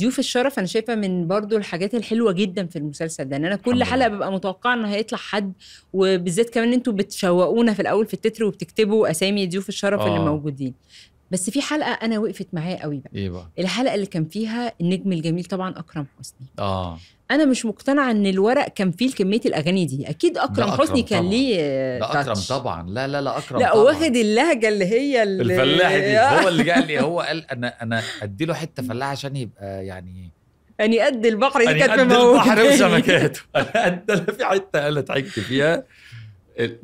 ضيوف الشرف انا شايفه من برضو الحاجات الحلوه جدا في المسلسل ده ان انا كل حلقه ببقى متوقعه ان هيطلع حد وبالذات كمان انتوا بتشوقونا في الاول في التتر وبتكتبوا اسامي ضيوف الشرف آه. اللي موجودين بس في حلقه انا وقفت معايا قوي بقى ايه بقى الحلقه اللي كان فيها النجم الجميل طبعا اكرم حسني اه انا مش مقتنعه ان الورق كان فيه كميه الاغاني دي اكيد اكرم, أكرم حسني كان ليه لا اكرم طبعا لا لا لا اكرم لا واخد اللهجه اللي هي اللي الفلاح دي آه. هو اللي قال لي هو قال انا انا ادي له حته فلاحه عشان يبقى يعني اني قد البحر دي كانت قد البحر وسمكاته انا قد في حته قالت عكت فيها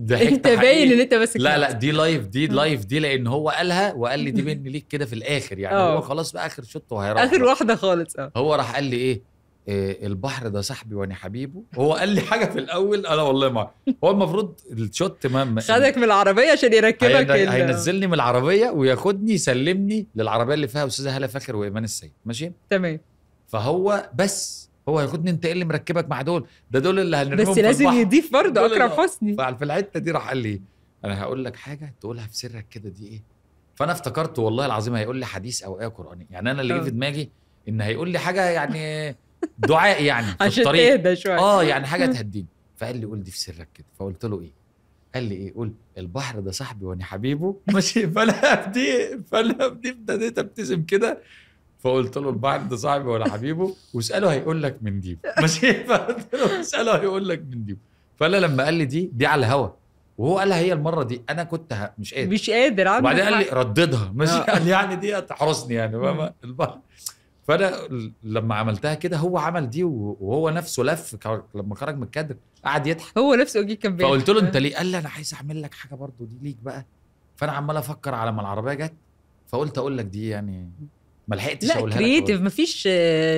ضحكت انت باين ان انت ماسك لا لا دي لايف دي لايف دي لان هو قالها وقال لي دي مني ليك كده في الاخر يعني أوه. هو آه. خلاص بقى اخر شوط وهيروح اخر واحده خالص اه هو راح قال لي ايه, آه، البحر ده صاحبي وانا حبيبه هو قال لي حاجه في الاول انا والله ما هو المفروض الشوت ما خدك من العربيه عشان يركبك هين... هينزلني من العربيه وياخدني يسلمني للعربيه اللي فيها استاذه هاله فاخر وايمان السيد ماشي تمام فهو بس هو آه. ياخدني انت ايه اللي مركبك مع دول ده دول اللي هنرميهم بس لازم يضيف برضه اكرم حسني في الحته دي راح قال لي انا هقول لك حاجه تقولها في سرك كده دي ايه فانا افتكرت والله العظيم هيقول لي حديث او ايه قراني يعني انا اللي جه آه. في دماغي ان هيقول لي حاجه يعني دعاء يعني في عشان الطريق تهدى شويه اه يعني حاجه تهديني فقال لي قول دي في سرك كده فقلت له ايه قال لي ايه قول البحر ده صاحبي وانا حبيبه ماشي فانا دي فانا دي ابتديت ابتسم كده فقلت له البعض ده صاحبي ولا حبيبه واساله هيقول لك من دي ماشي فقلت له اساله هيقول لك من دي فانا لما قال لي دي دي على الهوا وهو قالها هي المره دي انا كنت مش قادر مش قادر وبعدين قال لي رددها ماشي آه. قال يعني دي هتحرسني يعني فاهم فانا لما عملتها كده هو عمل دي وهو نفسه لف لما خرج من الكادر قعد يضحك هو نفسه جه كان فقلت له انت آه. ليه قال لي انا عايز اعمل لك حاجه برضو دي ليك بقى فانا عمال افكر على ما العربيه جت فقلت اقول لك دي يعني ما لحقتش اقولها لا كريتيف مفيش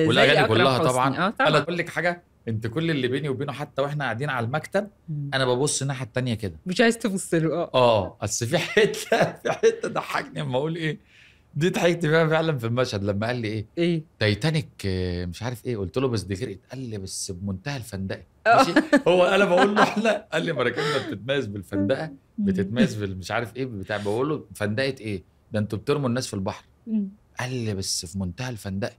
والاغاني كلها آه، طبعا انا بقول اقول لك حاجه انت كل اللي بيني وبينه حتى واحنا قاعدين على المكتب انا ببص الناحيه التانية كده مش عايز تبص له اه اه بس في حته في حته ضحكني اما اقول ايه دي ضحكت فيها فعلا في المشهد لما قال لي ايه ايه تايتانيك آه، مش عارف ايه قلت له بس دي غرقت قال لي بس بمنتهى الفندقه آه. ماشي هو انا بقول له احنا قال لي مراكبنا بتتميز بالفندقه بتتميز بالمش عارف ايه بتاع بقول له فندقه ايه ده انتوا بترموا الناس في البحر قال لي بس في منتهى الفندقه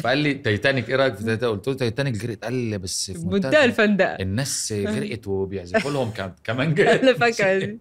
فقال لي تايتانيك ايه رايك في تايتانيك؟ قلت له تايتانيك غرقت قال لي بس في منتهى الفندقه الناس غرقت وبيعزفوا لهم كمان كمانجه انا فاكره